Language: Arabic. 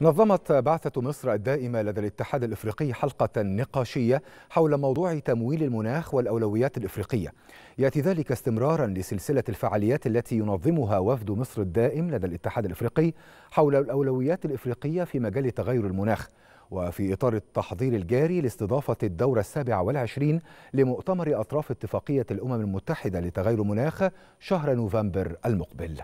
نظمت بعثة مصر الدائمة لدى الاتحاد الإفريقي حلقة نقاشية حول موضوع تمويل المناخ والأولويات الإفريقية يأتي ذلك استمرارا لسلسلة الفعاليات التي ينظمها وفد مصر الدائم لدى الاتحاد الإفريقي حول الأولويات الإفريقية في مجال تغير المناخ وفي إطار التحضير الجاري لاستضافة الدورة السابعة والعشرين لمؤتمر أطراف اتفاقية الأمم المتحدة لتغير المناخ شهر نوفمبر المقبل